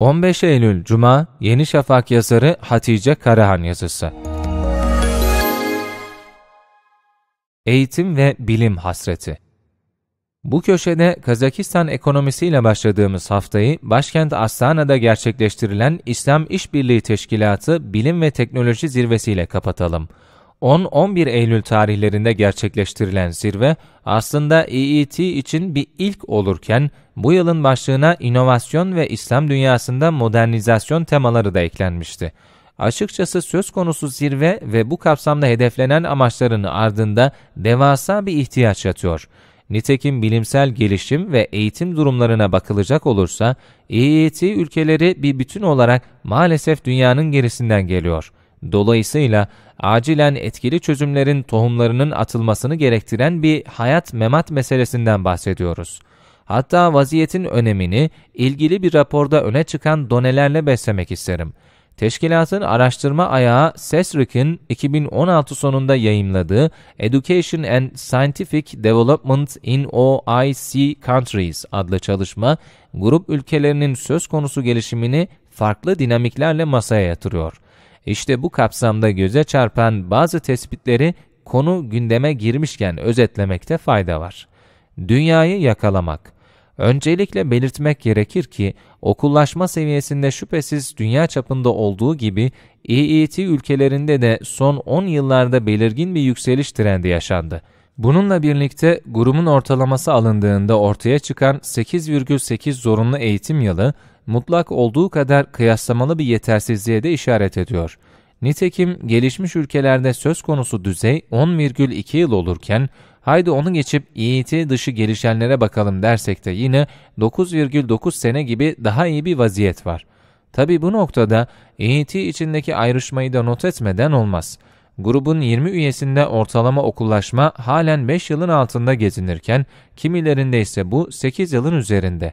15 Eylül Cuma Yeni Şafak yazarı Hatice Karahan yazısı. Eğitim ve bilim hasreti. Bu köşede Kazakistan ekonomisiyle başladığımız haftayı başkent Astana'da gerçekleştirilen İslam İşbirliği Teşkilatı Bilim ve Teknoloji Zirvesi ile kapatalım. 10-11 Eylül tarihlerinde gerçekleştirilen zirve aslında EET için bir ilk olurken bu yılın başlığına inovasyon ve İslam dünyasında modernizasyon temaları da eklenmişti. Açıkçası söz konusu zirve ve bu kapsamda hedeflenen amaçların ardında devasa bir ihtiyaç yatıyor. Nitekim bilimsel gelişim ve eğitim durumlarına bakılacak olursa, EET ülkeleri bir bütün olarak maalesef dünyanın gerisinden geliyor.'' Dolayısıyla acilen etkili çözümlerin tohumlarının atılmasını gerektiren bir hayat memat meselesinden bahsediyoruz. Hatta vaziyetin önemini ilgili bir raporda öne çıkan donelerle beslemek isterim. Teşkilatın araştırma ayağı SESRIC'in 2016 sonunda yayımladığı Education and Scientific Development in OIC Countries adlı çalışma, grup ülkelerinin söz konusu gelişimini farklı dinamiklerle masaya yatırıyor. İşte bu kapsamda göze çarpan bazı tespitleri konu gündeme girmişken özetlemekte fayda var. Dünyayı yakalamak Öncelikle belirtmek gerekir ki okullaşma seviyesinde şüphesiz dünya çapında olduğu gibi EET ülkelerinde de son 10 yıllarda belirgin bir yükseliş trendi yaşandı. Bununla birlikte grubun ortalaması alındığında ortaya çıkan 8,8 zorunlu eğitim yılı mutlak olduğu kadar kıyaslamalı bir yetersizliğe de işaret ediyor. Nitekim gelişmiş ülkelerde söz konusu düzey 10,2 yıl olurken haydi onu geçip EYT dışı gelişenlere bakalım dersek de yine 9,9 sene gibi daha iyi bir vaziyet var. Tabi bu noktada EYT içindeki ayrışmayı da not etmeden olmaz.'' Grubun 20 üyesinde ortalama okullaşma halen 5 yılın altında gezinirken kimilerinde ise bu 8 yılın üzerinde.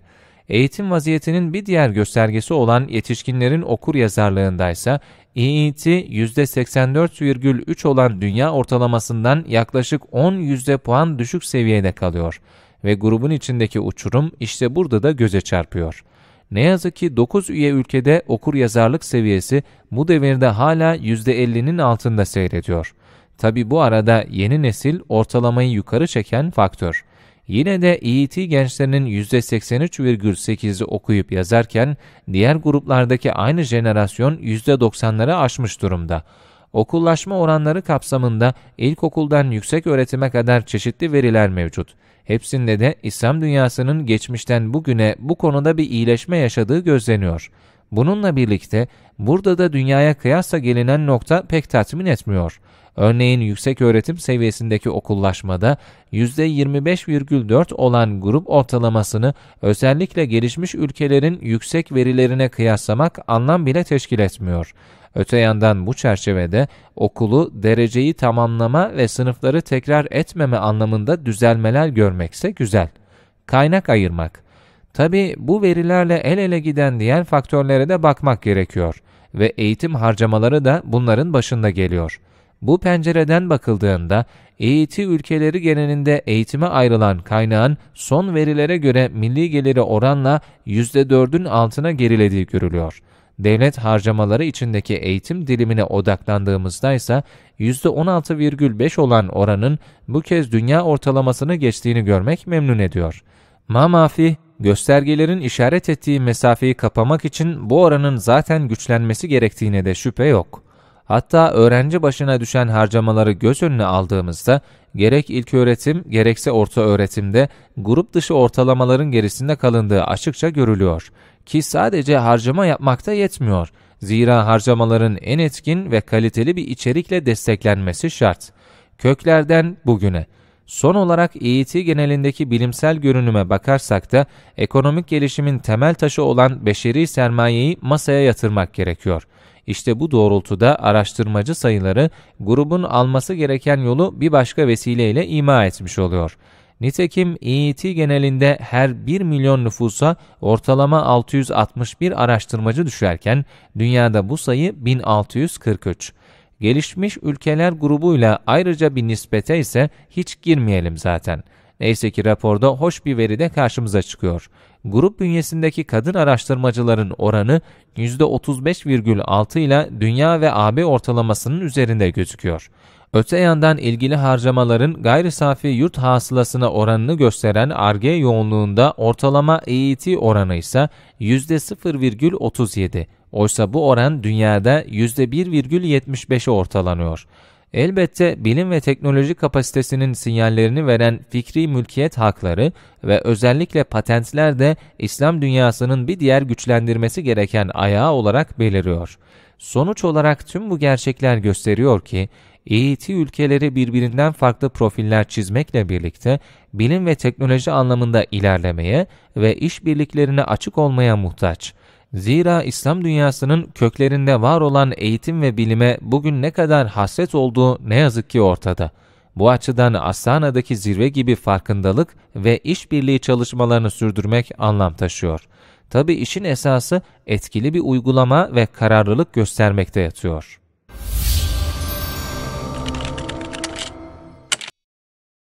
Eğitim vaziyetinin bir diğer göstergesi olan yetişkinlerin okur yazarlığındaysa EET %84,3 olan dünya ortalamasından yaklaşık 10 yüzde puan düşük seviyede kalıyor ve grubun içindeki uçurum işte burada da göze çarpıyor. Ne yazık ki 9 üye ülkede okur yazarlık seviyesi bu devirde hala %50'nin altında seyrediyor. Tabi bu arada yeni nesil ortalamayı yukarı çeken faktör. Yine de EYT gençlerinin %83,8'i okuyup yazarken diğer gruplardaki aynı jenerasyon %90'ları aşmış durumda. Okullaşma oranları kapsamında ilkokuldan yüksek öğretime kadar çeşitli veriler mevcut. Hepsinde de İslam dünyasının geçmişten bugüne bu konuda bir iyileşme yaşadığı gözleniyor. Bununla birlikte burada da dünyaya kıyasla gelinen nokta pek tatmin etmiyor. Örneğin yüksek öğretim seviyesindeki okullaşmada %25,4 olan grup ortalamasını özellikle gelişmiş ülkelerin yüksek verilerine kıyaslamak anlam bile teşkil etmiyor. Öte yandan bu çerçevede okulu dereceyi tamamlama ve sınıfları tekrar etmeme anlamında düzelmeler görmekse güzel. Kaynak ayırmak. Tabi bu verilerle el ele giden diğer faktörlere de bakmak gerekiyor ve eğitim harcamaları da bunların başında geliyor. Bu pencereden bakıldığında eğiti ülkeleri genelinde eğitime ayrılan kaynağın son verilere göre milli geliri oranla %4'ün altına gerilediği görülüyor. Devlet harcamaları içindeki eğitim dilimine odaklandığımızda ise %16,5 olan oranın bu kez dünya ortalamasını geçtiğini görmek memnun ediyor. Mamafi, göstergelerin işaret ettiği mesafeyi kapamak için bu oranın zaten güçlenmesi gerektiğine de şüphe yok. Hatta öğrenci başına düşen harcamaları göz önüne aldığımızda gerek ilköğretim gerekse orta öğretimde grup dışı ortalamaların gerisinde kalındığı açıkça görülüyor ki sadece harcama yapmakta yetmiyor. Zira harcamaların en etkin ve kaliteli bir içerikle desteklenmesi şart. Köklerden bugüne. Son olarak EYT genelindeki bilimsel görünüme bakarsak da ekonomik gelişimin temel taşı olan beşeri sermayeyi masaya yatırmak gerekiyor. İşte bu doğrultuda araştırmacı sayıları grubun alması gereken yolu bir başka vesileyle ima etmiş oluyor. Nitekim İİT genelinde her 1 milyon nüfusa ortalama 661 araştırmacı düşerken dünyada bu sayı 1643. Gelişmiş ülkeler grubuyla ayrıca bir nispete ise hiç girmeyelim zaten.'' Neyse ki raporda hoş bir veri de karşımıza çıkıyor. Grup bünyesindeki kadın araştırmacıların oranı %35,6 ile dünya ve AB ortalamasının üzerinde gözüküyor. Öte yandan ilgili harcamaların gayri safi yurt hasılasına oranını gösteren ARGE yoğunluğunda ortalama EYT oranı ise %0,37. Oysa bu oran dünyada %1,75'e ortalanıyor. Elbette bilim ve teknoloji kapasitesinin sinyallerini veren fikri mülkiyet hakları ve özellikle patentler de İslam dünyasının bir diğer güçlendirmesi gereken ayağı olarak beliriyor. Sonuç olarak tüm bu gerçekler gösteriyor ki EYT ülkeleri birbirinden farklı profiller çizmekle birlikte bilim ve teknoloji anlamında ilerlemeye ve işbirliklerine açık olmaya muhtaç. Zira İslam dünyasının köklerinde var olan eğitim ve bilime bugün ne kadar hasret olduğu ne yazık ki ortada. Bu açıdan Astana'daki zirve gibi farkındalık ve işbirliği çalışmalarını sürdürmek anlam taşıyor. Tabi işin esası etkili bir uygulama ve kararlılık göstermekte yatıyor.